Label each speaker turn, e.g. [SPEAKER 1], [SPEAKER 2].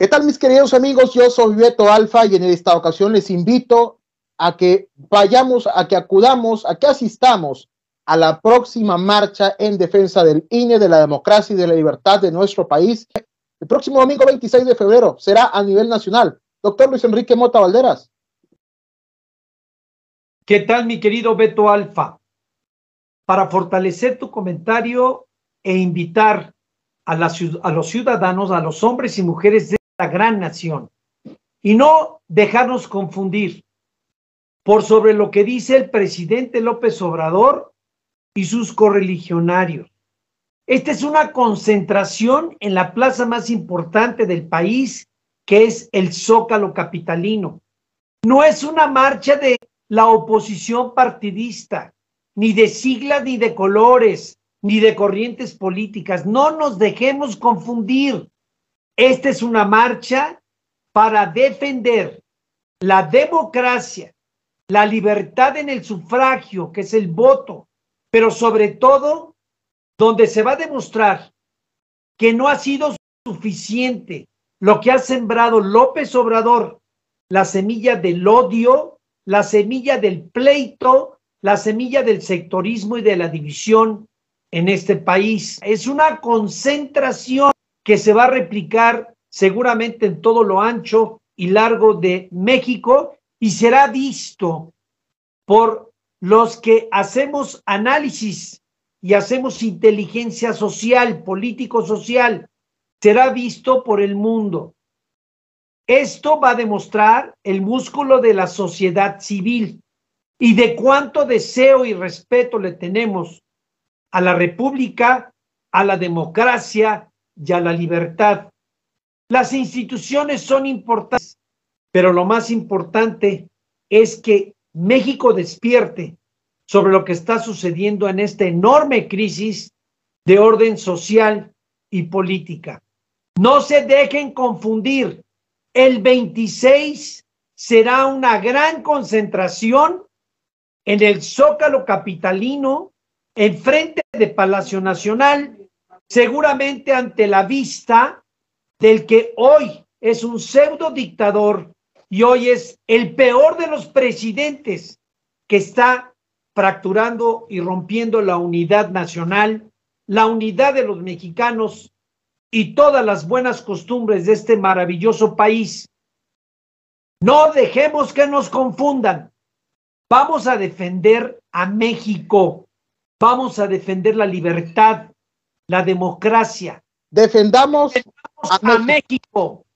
[SPEAKER 1] ¿Qué tal mis queridos amigos? Yo soy Beto Alfa y en esta ocasión les invito a que vayamos, a que acudamos, a que asistamos a la próxima marcha en defensa del INE, de la democracia y de la libertad de nuestro país. El próximo domingo 26 de febrero será a nivel nacional. Doctor Luis Enrique Mota Valderas.
[SPEAKER 2] ¿Qué tal mi querido Beto Alfa? Para fortalecer tu comentario e invitar a, la, a los ciudadanos, a los hombres y mujeres de gran nación y no dejarnos confundir por sobre lo que dice el presidente López Obrador y sus correligionarios. Esta es una concentración en la plaza más importante del país, que es el Zócalo Capitalino. No es una marcha de la oposición partidista, ni de siglas, ni de colores, ni de corrientes políticas. No nos dejemos confundir. Esta es una marcha para defender la democracia, la libertad en el sufragio, que es el voto, pero sobre todo donde se va a demostrar que no ha sido suficiente lo que ha sembrado López Obrador, la semilla del odio, la semilla del pleito, la semilla del sectorismo y de la división en este país. Es una concentración que se va a replicar seguramente en todo lo ancho y largo de México y será visto por los que hacemos análisis y hacemos inteligencia social, político-social, será visto por el mundo. Esto va a demostrar el músculo de la sociedad civil y de cuánto deseo y respeto le tenemos a la república, a la democracia y a la libertad. Las instituciones son importantes, pero lo más importante es que México despierte sobre lo que está sucediendo en esta enorme crisis de orden social y política. No se dejen confundir. El 26 será una gran concentración en el Zócalo Capitalino, enfrente de Palacio Nacional, seguramente ante la vista del que hoy es un pseudo dictador y hoy es el peor de los presidentes que está fracturando y rompiendo la unidad nacional, la unidad de los mexicanos y todas las buenas costumbres de este maravilloso país. No dejemos que nos confundan. Vamos a defender a México. Vamos a defender la libertad la democracia. Defendamos, a, México.